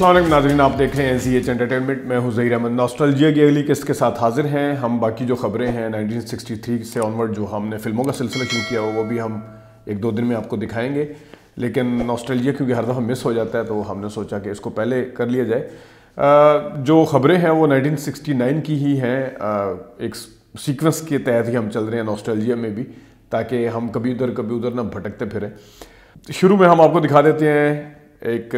असलम नाजरीन आप देख रहे हैं सी एच एंटरटेनमेंट मैं हूँ ज़हीर अहमद नॉस्टलजिया की अगली किस्त के साथ हाजिर हैं हम बाकी जो ख़बरें हैं 1963 से ऑनवर्ड जो हमने फिल्मों का सिलसिला शुरू किया वो भी हम एक दो दिन में आपको दिखाएंगे लेकिन नॉस्टलजिया क्योंकि हर दफ़ा मिस हो जाता है तो हमने सोचा कि इसको पहले कर लिया जाए आ, जो ख़बरें हैं वो नाइन की ही हैं एक सीक्वेंस के तहत ही हम चल रहे हैं नॉस्टलजिया में भी ताकि हम कभी उधर कभी उधर ना भटकते फिरें शुरू में हम आपको दिखा देते हैं एक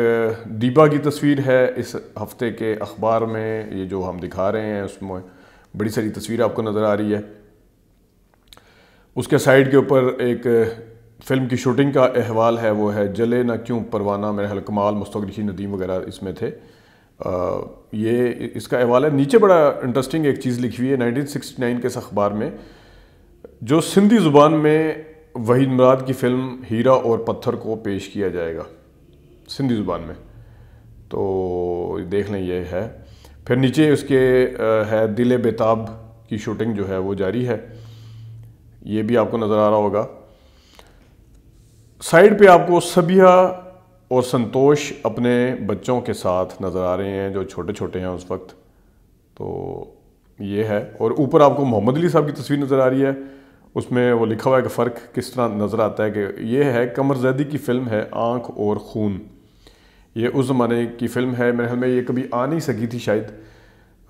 दीबा की तस्वीर है इस हफ्ते के अखबार में ये जो हम दिखा रहे हैं उसमें बड़ी सारी तस्वीर आपको नज़र आ रही है उसके साइड के ऊपर एक फिल्म की शूटिंग का अहवाल है वो है जले ना क्यों परवाना मेरे हलकमाल मुस्तगरखी नदीम वगैरह इसमें थे आ, ये इसका अहवाल है नीचे बड़ा इंटरेस्टिंग एक चीज़ लिखी हुई है 1969 के इस अखबार में जो सिंधी ज़ुबान में वहीद मुराद की फ़िल्म हीरा और पत्थर को पेश किया जाएगा सिंधी ज़ुबान में तो देख लें ये है फिर नीचे उसके है दिल बेताब की शूटिंग जो है वो जारी है ये भी आपको नज़र आ रहा होगा साइड पे आपको सभिया और संतोष अपने बच्चों के साथ नज़र आ रहे हैं जो छोटे छोटे हैं उस वक्त तो ये है और ऊपर आपको मोहम्मद अली साहब की तस्वीर नज़र आ रही है उसमें वो लिखा हुआ है कि फ़र्क किस तरह नज़र आता है कि ये है कमर जैदी की फ़िल्म है आँख और खून ये उस ज़माने की फ़िल्म है मेरे हमें में ये कभी आ नहीं सकी थी शायद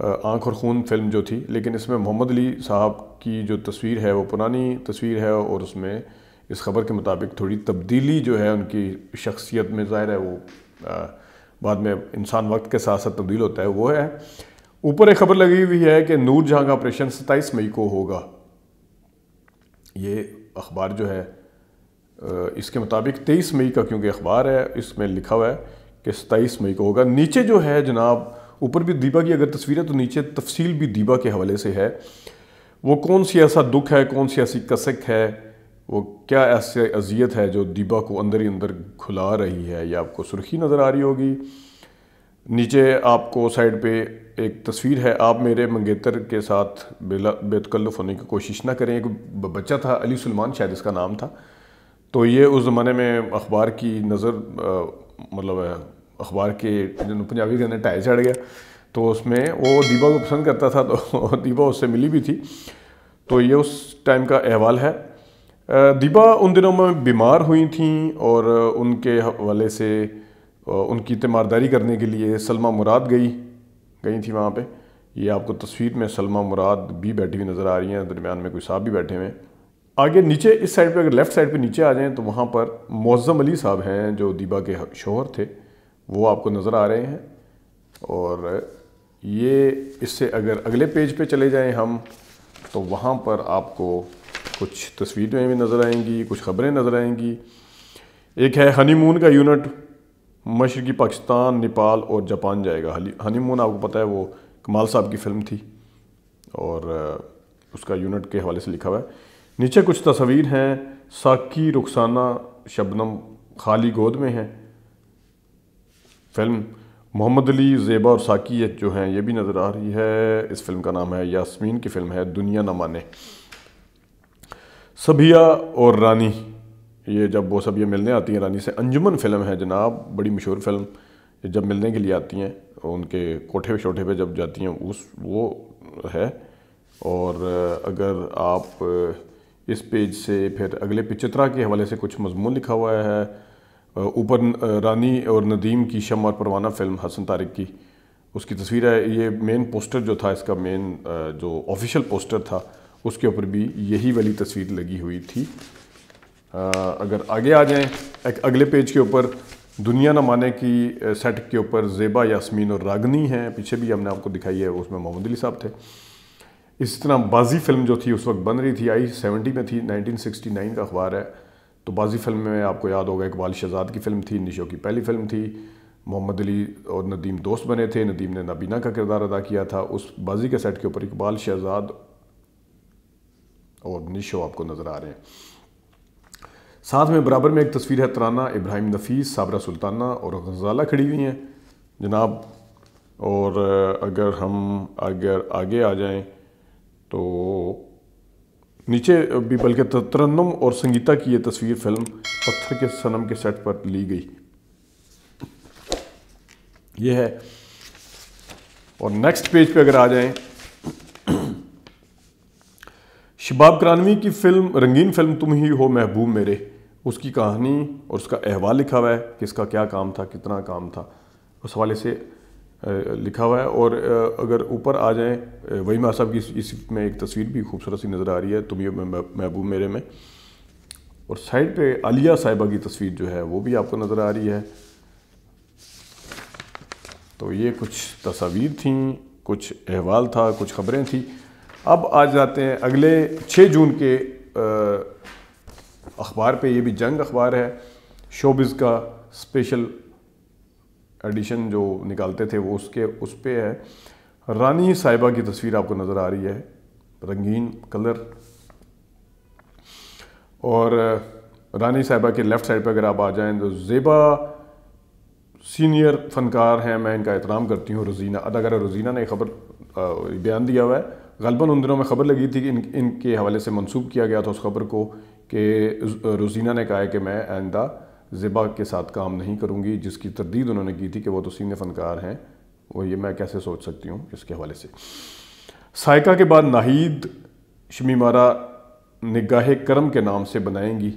आँख और खून फिल्म जो थी लेकिन इसमें मोहम्मद अली साहब की जो तस्वीर है वो पुरानी तस्वीर है और उसमें इस खबर के मुताबिक थोड़ी तब्दीली जो है उनकी शख्सियत में ज़ाहिर है वो आ, बाद में इंसान वक्त के साथ साथ तब्दील होता है वो है ऊपर एक खबर लगी हुई है कि नूर जहाँ का ऑपरेशन सत्ताईस मई को होगा ये अखबार जो है इसके मुताबिक तेईस मई का क्योंकि अखबार है इसमें लिखा हुआ है कि सताईस मई को होगा नीचे जो है जनाब ऊपर भी दीबा की अगर तस्वीर है तो नीचे तफसील भी दीबा के हवाले से है वो कौन सी ऐसा दुख है कौन सी ऐसी कसक है वो क्या ऐसी अजियत है जो दीबा को अंदर ही अंदर खुला रही है या आपको सुर्खी नज़र आ रही होगी नीचे आपको साइड पे एक तस्वीर है आप मेरे मंगेतर के साथ बेला होने की कोशिश ना करें एक बच्चा था अली सलमान शायद इसका नाम था तो ये उस ज़माने में अखबार की नज़र मतलब अखबार के पंजाबी के अंदर टाई चढ़ गया तो उसमें वो दीबा को पसंद करता था तो दीबा उससे मिली भी थी तो ये उस टाइम का अहवाल है दीबा उन दिनों में बीमार हुई थी और उनके हवाले से उनकी तीमारदारी करने के लिए सलमा मुराद गई गई थी वहाँ पे ये आपको तस्वीर में सलमा मुराद भी बैठी हुई नज़र आ रही हैं दरमियान में कोई साहब भी बैठे हुए हैं आगे नीचे इस साइड पे अगर लेफ़्ट साइड पे नीचे आ जाएँ तो वहाँ पर मौज़म अली साहब हैं जो दीबा के शोहर थे वो आपको नज़र आ रहे हैं और ये इससे अगर अगले पेज पे चले जाएँ हम तो वहाँ पर आपको कुछ तस्वीरें भी नज़र आएंगी कुछ ख़बरें नज़र आएंगी एक है हनीमून का यूनिट मशरकी पाकिस्तान नेपाल और जापान जाएगा हनीमून आपको पता है वो कमाल साहब की फ़िल्म थी और उसका यूनिट के हवाले से लिखा हुआ है नीचे कुछ तस्वीर हैं साकी रुखसाना शबनम खाली गोद में है फिल्म मोहम्मद अली जेबा और साकी जो हैं ये भी नज़र आ रही है इस फिल्म का नाम है यास्मीन की फ़िल्म है दुनिया न माने सभिया और रानी ये जब वो सब ये मिलने आती हैं रानी से अंजुमन फिल्म है जनाब बड़ी मशहूर फिल्म जब मिलने के लिए आती हैं उनके कोठे शोठे पे जब जाती हैं उस वो है और अगर आप इस पेज से फिर अगले पिचित्रा के हवाले से कुछ मजमून लिखा हुआ है ऊपर रानी और नदीम की शम और परवाना फिल्म हसन तारिक की उसकी तस्वीर है ये मेन पोस्टर जो था इसका मेन जो ऑफिशियल पोस्टर था उसके ऊपर भी यही वाली तस्वीर लगी हुई थी अगर आगे आ जाएं एक अगले पेज के ऊपर दुनिया न माने कि सेट के ऊपर जेबा यासमीन और रागनी हैं पीछे भी हमने आपको दिखाई है उसमें मोहम्मद अली साहब थे इस तरह बाजी फिल्म जो थी उस वक्त बन रही थी आई सेवेंटी में थी नाइन का अखबार है तो बाजी फिल्म में आपको याद होगा इकबाल शहजाद की फ़िल्म थी निशो की पहली फिल्म थी मोहम्मद अली और नदीम दोस्त बने थे नदीम ने नबीना का किरदार अदा किया था उस बाजी के सेट के ऊपर इकबाल शहजाद और निशो आपको नज़र आ रहे हैं साथ में बराबर में एक तस्वीर है तराना इब्राहिम नफीस साबरा सुल्ताना और गजाला खड़ी हुई हैं जनाब और अगर हम अगर आगे आ जाएं तो नीचे भी बल्कि तरन्नम और संगीता की ये तस्वीर फिल्म पत्थर के सनम के सेट पर ली गई ये है और नेक्स्ट पेज पे अगर आ जाएं शबाब करानवी की फिल्म रंगीन फिल्म तुम ही हो महबूब मेरे उसकी कहानी और उसका अहवाल लिखा हुआ है किसका क्या काम था कितना काम था उस हवाले से लिखा हुआ है और अगर ऊपर आ जाए वही मा साहब की इस में एक तस्वीर भी खूबसूरत सी नज़र आ रही है तुम ये महबूब मेरे में और साइड पे आलिया साहिबा की तस्वीर जो है वो भी आपको नज़र आ रही है तो ये कुछ तस्वीर थी कुछ अहवाल था कुछ खबरें थी अब आ जाते हैं अगले छः जून के आ, अखबार पे ये भी जंग अखबार है शोबिज़ का स्पेशल एडिशन जो निकालते थे वो उसके उस पर है रानी साहिबा की तस्वीर आपको नज़र आ रही है रंगीन कलर और रानी साहिबा के लेफ़्ट साइड पर अगर आप आ जाएं तो ज़ेबा सीनियर फनकार हैं मैं इनका एहतराम करती हूँ रोजीना अदाकारा रोजीना ने खबर बयान दिया हुआ है गलबन उन दिनों में खबर लगी थी कि इन इनके हवाले से मंसूब किया गया था उस खबर को कि रोजीना ने कहा है कि मैं आइंदा ज़िबा के साथ काम नहीं करूँगी जिसकी तरदीद उन्होंने की थी कि वह तो सीनियर फ़नकार हैं वो ये मैं कैसे सोच सकती हूँ इसके हवाले से सायका के बाद नाहिद शमीमारा निगाह करम के नाम से बनाएंगी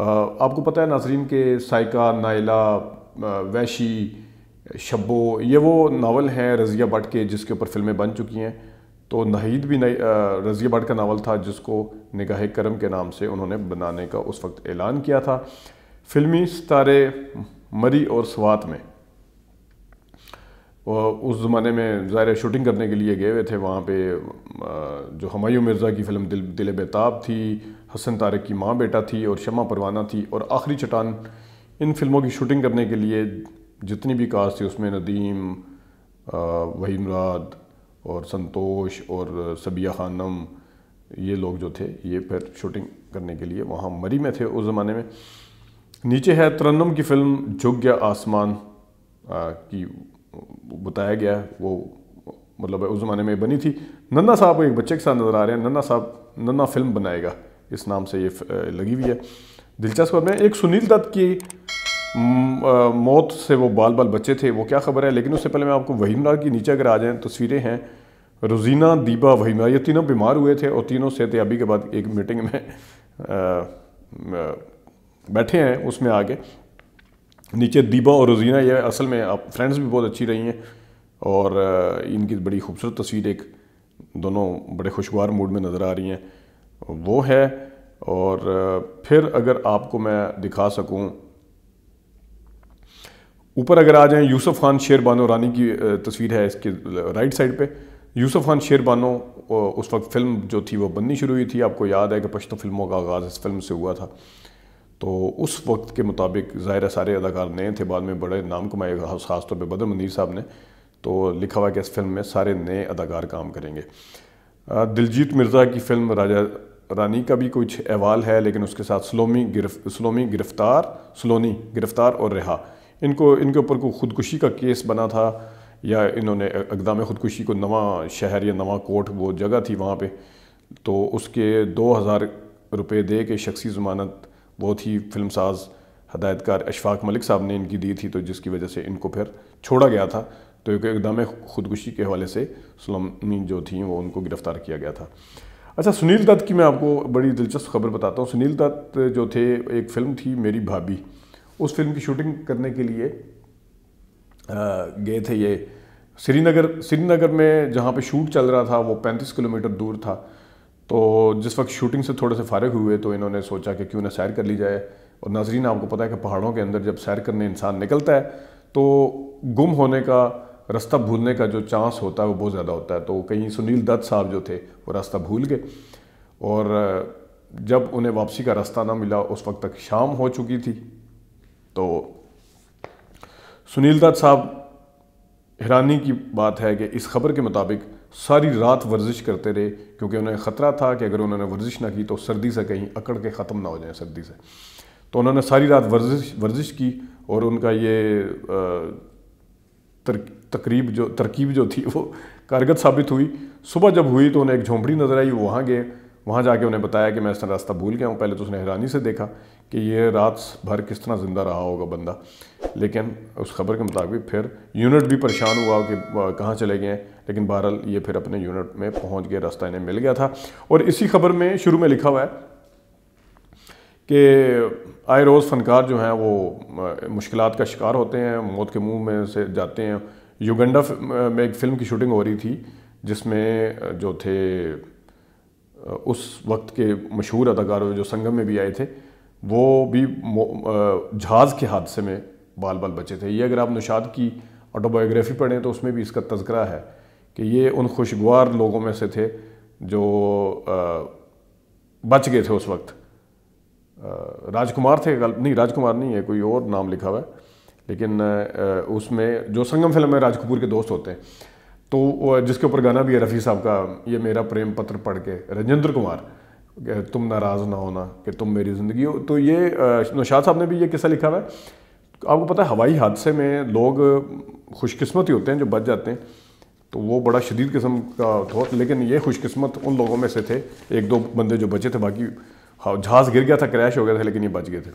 आपको पता है नाजरीन के सायका नायला वैशी शब्बो ये वो नावल हैं रज़िया भट्ट के जिसके ऊपर फिल्में बन चुकी हैं तो नहीद भी नई रज़िया भट्ट का नावल था जिसको निगाह करम के नाम से उन्होंने बनाने का उस वक्त ऐलान किया था फिल्मी सितारे मरी और स्वात में उस ज़माने में ज़ाहिर शूटिंग करने के लिए गए हुए थे वहाँ पे जो हमायूं मिर्ज़ा की फ़िल्म दिल दिल बेताब थी हसन तारक की माँ बेटा थी और शमा परवाना थी और आखिरी चटान इन फिल्मों की शूटिंग करने के लिए जितनी भी कास्ट थी उसमें नदीम वही मुराद और संतोष और सबिया खानम ये लोग जो थे ये फिर शूटिंग करने के लिए वहाँ मरी में थे उस ज़माने में नीचे है तरन्नम की फ़िल्म झुक गया आसमान की बताया गया वो मतलब उस ज़माने में बनी थी नन्ना साहब एक बच्चे के साथ नज़र आ रहे हैं नन्ना साहब नन्ना फिल्म बनाएगा इस नाम से ये लगी हुई है दिलचस्प में एक सुनील दत्त की मौत से वो बाल बाल बच्चे थे वो क्या खबर है लेकिन उससे पहले मैं आपको वहीमरा की नीचे अगर आ जाएँ तस्वीरें हैं रोजीना दीबा वहीमनार ये तीनों बीमार हुए थे और तीनों सेहतियाबी के बाद एक मीटिंग में बैठे हैं उसमें आगे नीचे दीबा और रोजीना ये असल में आप फ्रेंड्स भी बहुत अच्छी रही हैं और इनकी बड़ी खूबसूरत तस्वीर एक दोनों बड़े खुशगवार मूड में नज़र आ रही हैं वो है और फिर अगर आपको मैं दिखा सकूं ऊपर अगर आ जाएं यूसुफ खान शेर बानो रानी की तस्वीर है इसके राइट साइड पे यूसुफ खान शेर बानो उस वक्त फिल्म जो थी वो बननी शुरू हुई थी आपको याद है कि पश्तो फिल्मों का आगाज़ इस फिल्म से हुआ था तो उस वक्त के मुताबिक ज़ाहिर सारे अदाकार नए थे बाद में बड़े नाम कमाए खासतौर तौर पर बदर मंदीर साहब ने तो लिखा हुआ कि इस फिल्म में सारे नए अदाकार काम करेंगे दिलजीत मिर्ज़ा की फ़िल्म राजा रानी का भी कुछ अहवाल है लेकिन उसके साथ स्लोमी गिरफ स्लोमी गिरफ्तार स्लोनी गिरफ्तार और रिहा इनको इनके ऊपर कोई ख़ुदकुशी का केस बना था या इन्होंने अकदाम ख़ुदकुशी को नवा शहर या नवा कोर्ट वो जगह थी वहाँ पे तो उसके दो हज़ार रुपये दे के शख्सी ज़मानत बहुत ही फिल्म साज़ हदायतकार अशफाक मलिक साहब ने इनकी दी थी तो जिसकी वजह से इनको फिर छोड़ा गया था तो एक इकदाम ख़ुदकुशी के हवाले से सलमी जो थी वो उनको गिरफ़्तार किया गया था अच्छा सुनील दत्त की मैं आपको बड़ी दिलचस्प खबर बताता हूँ सुनील दत्त जो थे एक फ़िल्म थी मेरी भाभी उस फिल्म की शूटिंग करने के लिए गए थे ये श्रीनगर श्रीनगर में जहाँ पे शूट चल रहा था वो 35 किलोमीटर दूर था तो जिस वक्त शूटिंग से थोड़े से फारग हुए तो इन्होंने सोचा कि क्यों ना सैर कर ली जाए और नाजरीन आपको पता है कि पहाड़ों के अंदर जब सैर करने इंसान निकलता है तो गुम होने का रास्ता भूलने का जो चांस होता है वो बहुत ज़्यादा होता है तो कहीं सुनील दत्त साहब जो थे वो रास्ता भूल गए और जब उन्हें वापसी का रास्ता ना मिला उस वक्त तक शाम हो चुकी थी तो सुनील दत्त साहब हैरानी की बात है कि इस खबर के मुताबिक सारी रात वर्जिश करते रहे क्योंकि उन्हें ख़तरा था कि अगर उन्होंने वर्जिश ना की तो सर्दी से कहीं अकड़ के ख़त्म ना हो जाए सर्दी से तो उन्होंने सारी रात वर्जिश वर्जिश की और उनका ये तर, तकरीब जो तरकीब जो थी वो कारगर साबित हुई सुबह जब हुई तो उन्हें एक झोंपड़ी नज़र आई वहाँ गए वहाँ जाके उन्हें बताया कि मैं इसका रास्ता भूल गया हूँ पहले तो उसने हैरानी से देखा कि ये रात भर किस तरह ज़िंदा रहा होगा बंदा लेकिन उस खबर के मुताबिक फिर यूनिट भी परेशान हुआ कि कहाँ चले गए लेकिन बहरहाल ये फिर अपने यूनिट में पहुँच गए रास्ता इन्हें मिल गया था और इसी खबर में शुरू में लिखा हुआ है कि आए रोज़ फनकार जो हैं वो मुश्किल का शिकार होते हैं मौत के मुँह में से जाते हैं युगंडा में एक फ़िल्म की शूटिंग हो रही थी जिसमें जो थे उस वक्त के मशहूर अदाकार जो संगम में भी आए थे वो भी जहाज़ के हादसे में बाल बाल बचे थे ये अगर आप नुशाद की ऑटोबायोग्राफी पढ़ें तो उसमें भी इसका तस्करा है कि ये उन खुशगवार लोगों में से थे जो आ, बच गए थे उस वक्त राजकुमार थे गल नहीं राजकुमार नहीं है कोई और नाम लिखा हुआ है लेकिन उसमें जो संगम फिल्म में राज कपूर के दोस्त होते हैं तो जिसके ऊपर गाना भी है रफ़ी साहब का ये मेरा प्रेम पत्र पढ़ के रजेंद्र कुमार तुम नाराज़ ना होना कि तुम मेरी ज़िंदगी हो तो ये नौशाद साहब ने भी ये किस्सा लिखा हुआ है आपको पता है हवाई हादसे में लोग खुशकस्मत ही होते हैं जो बच जाते हैं तो वो बड़ा शदीद किस्म का था लेकिन ये खुशकस्मत उन लोगों में से थे एक दो बंदे जो बचे थे बाकी जहाज़ गिर गया था क्रैश हो गया था लेकिन ये बच गए थे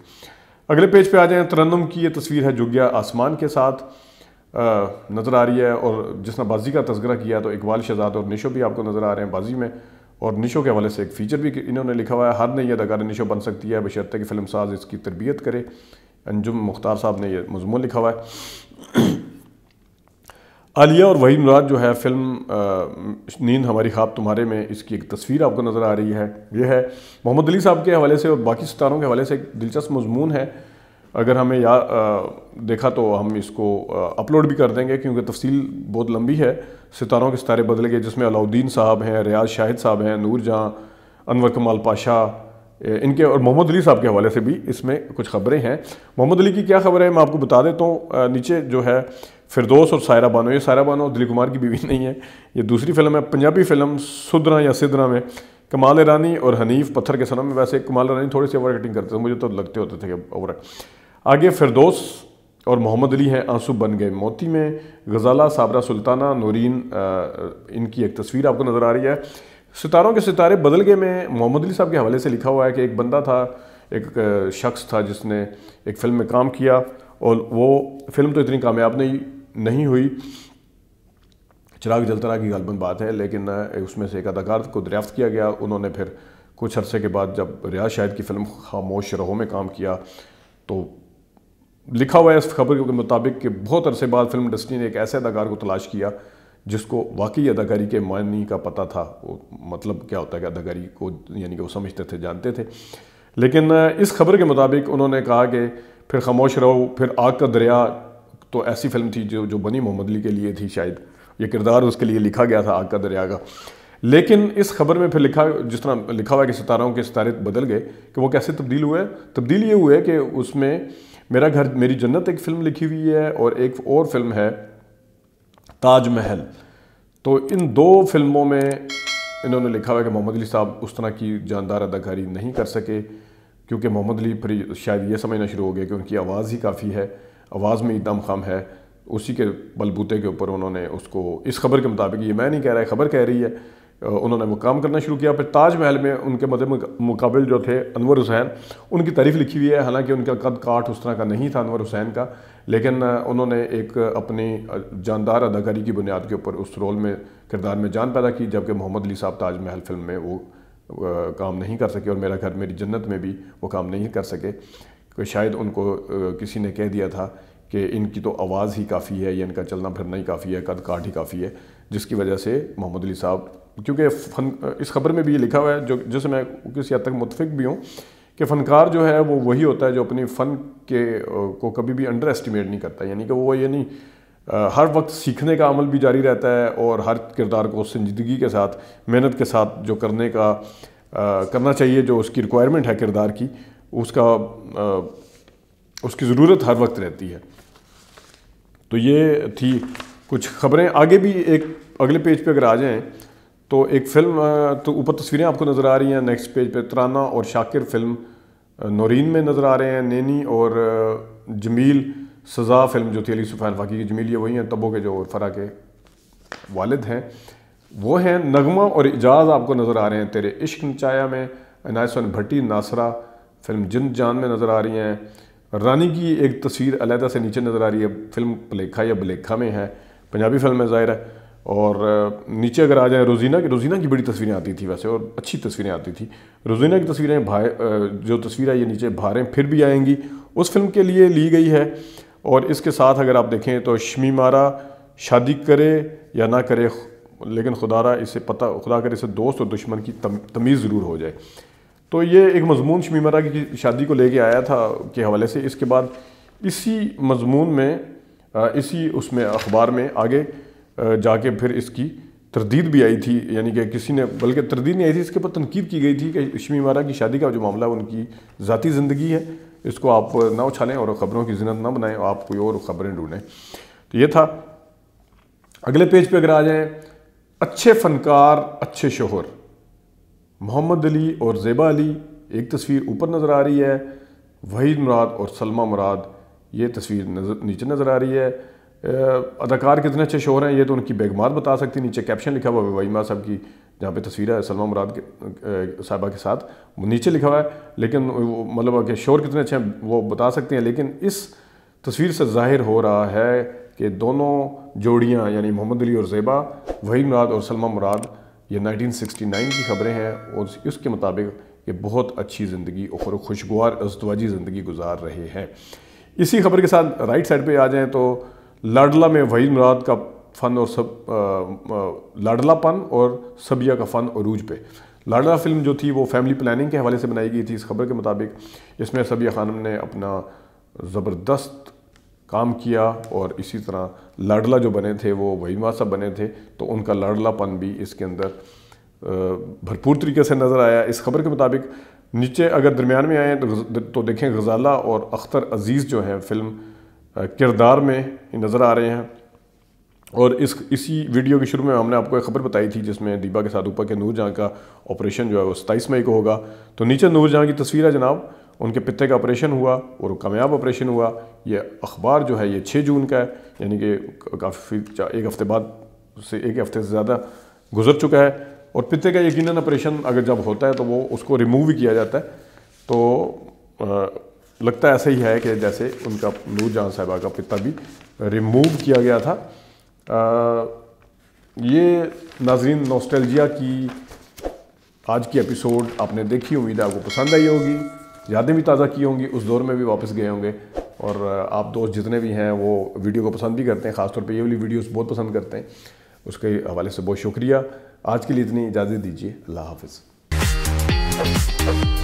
अगले पेज पे आ जाएँ तरन्नम की ये तस्वीर है जुग गया आसमान के साथ नज़र आ रही है और जिसने बाजी का तस्करा किया तो इकबाल शहजाद और निशो भी आपको नज़र आ रहे हैं बाजी में और निशो के हवाले से एक फ़ीचर भी इन्होंने लिखा हुआ है हर नई अदाकार निशो बन सकती है बशर्त कि फिल्म साज इसकी तरबियत करे अंजुम मुख्तार साहब ने यह मजमून लिखा हुआ है आलिया और वही मुराद जो है फिल्म नींद हमारी खाब तुम्हारे में इसकी एक तस्वीर आपको नज़र आ रही है यह है मोहम्मद अली साहब के हवाले से और बाकी सितारों के हवाले से एक दिलचस्प मजमून है अगर हमें या देखा तो हम इसको अपलोड भी कर देंगे क्योंकि तफसील बहुत लंबी है सितारों के सितारे बदल गए जिसमें अलाउद्दीन साहब हैं रियाज शाहिद साहब हैं नूर जहाँ अनवर कमाल पाशा इनके और मोहम्मद अली साहब के हवाले से भी इसमें कुछ खबरें हैं मोहम्मद अली की क्या खबर है मैं आपको बता देता हूँ नीचे जो है फिरदोस और सायरा बानो ये सायरा बानो दिलीप कुमार की बीवी नहीं है ये दूसरी फिल्म है पंजाबी फिल्म सुदरा या सिदरा में कमाल रानी और हनीफ पत्थर के सनम में वैसे कमाल रानी थोड़ी सी ओवर एक्टिंग करते थे मुझे तो लगते होते थे कि ओवर आगे फिरदोस और मोहम्मद अली हैं आंसू बन गए मोती में गज़ाला साबरा सुल्ताना नूरीन इनकी एक तस्वीर आपको नज़र आ रही है सितारों के सितारे बदल गए में मोहम्मद अली साहब के हवाले से लिखा हुआ है कि एक बंदा था एक शख्स था जिसने एक फ़िल्म में काम किया और वो फिल्म तो इतनी कामयाब नहीं नहीं हुई चिराग जलतरा की गलबन बात है लेकिन उसमें से एक अदाकार को दरियाफ्त किया गया उन्होंने फिर कुछ अरसे के बाद जब रियाज शाहिद की फ़िल्म खामोश रहो में काम किया तो लिखा हुआ है इस खबर के मुताबिक कि बहुत अरसे बाद फिल्म इंडस्ट्री ने एक ऐसे अदाकार को तलाश किया जिसको वाकई अदाकारी के मानी का पता था वो मतलब क्या होता है कि अदाकारी को यानी कि वो समझते थे जानते थे लेकिन इस खबर के मुताबिक उन्होंने कहा कि फिर खामोश रहो फिर आग का दरिया तो ऐसी फिल्म थी जो जो बनी मोहम्मद अली के लिए थी शायद ये किरदार उसके लिए लिखा गया था आग का दरिया का लेकिन इस खबर में फिर लिखा जिस तरह लिखा हुआ है कि सितारों के सितारे बदल गए कि वो कैसे तब्दील हुए तब्दील ये हुए कि उसमें मेरा घर मेरी जन्नत एक फ़िल्म लिखी हुई है और एक और फिल्म है ताजमहल तो इन दो फिल्मों में इन्होंने लिखा हुआ है कि मोहम्मद अली साहब उस तरह की जानदार अदाकारी नहीं कर सके क्योंकि मोहम्मद अली फिर शायद ये समझना शुरू हो गया कि उनकी आवाज़ ही काफ़ी है आवाज़ में एकदम खम है उसी के बलबूते के ऊपर उन्होंने उसको इस खबर के मुताबिक ये मैं नहीं कह रहा है खबर कह रही है उन्होंने वो काम करना शुरू किया फिर ताजमहल में उनके मद मुकाबिल जो थे अनवर हुसैन उनकी तारीफ लिखी हुई है हालांकि उनका कद काठ उस तरह का नहीं था अनवर हुसैन का लेकिन उन्होंने एक अपनी जानदार अदाकारी की बुनियाद के ऊपर उस रोल में किरदार में जान पैदा की जबकि मोहम्मद अली साहब ताजमहल फिल्म में वो काम नहीं कर सके और मेरा घर मेरी जन्नत में भी वो काम नहीं कर सके शायद उनको किसी ने कह दिया था कि इनकी तो आवाज़ ही काफ़ी है या इनका चलना फिरना ही काफ़ी है कद काठ ही काफ़ी है जिसकी वजह से मोहम्मद अली साहब क्योंकि फन इस खबर में भी ये लिखा हुआ है जो जिससे मैं किसी हद तक मुतफिक भी हूँ कि फ़नकार जो है वो वही होता है जो अपनी फ़न के को कभी भी अंडर एस्टिमेट नहीं करता यानी कि वो ये नहीं हर वक्त सीखने का अमल भी जारी रहता है और हर किरदार को संजीदगी के साथ मेहनत के साथ जो करने का करना चाहिए जो उसकी रिक्वायरमेंट है किरदार की उसका उसकी ज़रूरत हर वक्त रहती है तो ये थी कुछ खबरें आगे भी एक अगले पेज पे अगर आ जाएं तो एक फिल्म तो ऊपर तस्वीरें आपको नज़र आ रही हैं नेक्स्ट पेज पे तराना और शाकिर फिल्म नौरीन में नज़र आ रहे हैं नैनी और जमील सज़ा फिल्म जो थी अली सुफैन फाकी की जमील ये वही हैं तबों के जो फरा के वालिद हैं वो हैं नगमा और इजाज़ आपको नज़र आ रहे हैं तेरे इश्क नचाया में अनायसन भट्टी नासरा फिल्म जिंद जान में नज़र आ रही हैं रानी की एक तस्वीर अलहदा से नीचे नज़र आ रही है फिल्म पलेखा या बलेखा में है पंजाबी फिल्म में ज़ाहिर है और नीचे अगर आ जाए रोजीना की रोजीना की बड़ी तस्वीरें आती थी वैसे और अच्छी तस्वीरें आती थी रोजीना की तस्वीरें भाई जो तस्वीर है ये नीचे भारें फिर भी आएंगी उस फिल्म के लिए ली गई है और इसके साथ अगर आप देखें तो शमी मारा शादी करे या ना करे लेकिन खुदा रहा इसे पता खुदा कर इसे दोस्त और दुश्मन की तम, तमीज़ ज़रूर हो जाए तो ये एक मजमून शमी मारा की शादी को लेके आया था के हवाले से इसके बाद इसी मजमून में इसी उसमें अखबार में आगे जाके फिर इसकी तरदीद भी आई थी यानी कि किसी ने बल्कि तरदीद नहीं आई थी इसके ऊपर तनकीद की गई थी कि रश्मि मारा की शादी का जो मामला उनकी ज़ाती ज़िंदगी है इसको आप ना उछालें और ख़बरों की जिनत ना बनाएं आप कोई और ख़बरें ढूंढें तो ये था अगले पेज पे अगर आ जाएं अच्छे फनकार अच्छे शोहर मोहम्मद अली और ज़ेबा अली एक तस्वीर ऊपर नज़र आ रही है वहीद मुराद और सलमा मुराद ये तस्वीर नज़र नीचे नज़र आ रही है अदाकार कितने अच्छे शोर हैं ये तो उनकी बेगमात बता सकती नीचे कैप्शन लिखा हुआ है वहीमा साहब की जहाँ पे तस्वीर है सलमा मुराद के साहबा के साथ वो नीचे लिखा हुआ है लेकिन मतलब कि शोर कितने अच्छे हैं वो बता सकते हैं लेकिन इस तस्वीर से जाहिर हो रहा है कि दोनों जोड़ियाँ यानी मोहम्मद अली और जेबा वही मुराद और सलमा मुराद ये 1969 की खबरें हैं और इसके मुताबिक ये बहुत अच्छी ज़िंदगी और खुशगवार अजतवाजी ज़िंदगी गुजार रहे हैं इसी खबर के साथ राइट साइड पर आ जाएँ तो लाडला में वही मुराद का फ़न और सब लाडलापन और सबिया का फ़न अरूज पे लाडला फिल्म जो थी वो फैमिली प्लानिंग के हवाले से बनाई गई थी इस खबर के मुताबिक इसमें सबिया खानम ने अपना ज़बरदस्त काम किया और इसी तरह लाडला जो बने थे वो वही साहब बने थे तो उनका लाडलापन भी इसके अंदर भरपूर तरीके से नज़र आया इस खबर के मुताबिक नीचे अगर दरमियान में आएँ तो, तो देखें गज़ाला और अख्तर अज़ीज़ जो हैं फिल्म किरदार में नज़र आ रहे हैं और इस इसी वीडियो के शुरू में हमने आपको एक खबर बताई थी जिसमें दीबा के साथ ऊपर के नूरजहाँ का ऑपरेशन जो है वो सताईस मई को होगा तो नीचे नूरजहाँ की तस्वीर है जनाब उनके पिते का ऑपरेशन हुआ और कामयाब ऑपरेशन हुआ ये अखबार जो है ये छः जून का है यानी कि काफ़ी एक हफ़्ते बाद से एक हफ़्ते से ज़्यादा गुजर चुका है और पिते का यकीन ऑपरेशन अगर जब होता है तो वो उसको रिमूव भी किया जाता है तो लगता ऐसा ही है कि जैसे उनका नूर जहाँ साहिबा का पिता भी रिमूव किया गया था आ, ये नाजरीन नोस्टलजिया की आज की एपिसोड आपने देखी उम्मीद है आपको पसंद आई होगी यादें भी ताज़ा की होंगी उस दौर में भी वापस गए होंगे और आप दोस्त जितने भी हैं वो वीडियो को पसंद भी करते हैं ख़ासतौर पर ये वाली वीडियोज बहुत पसंद करते हैं उसके हवाले से बहुत शुक्रिया आज के लिए इतनी इजाज़त दीजिए अल्लाह हाफिज़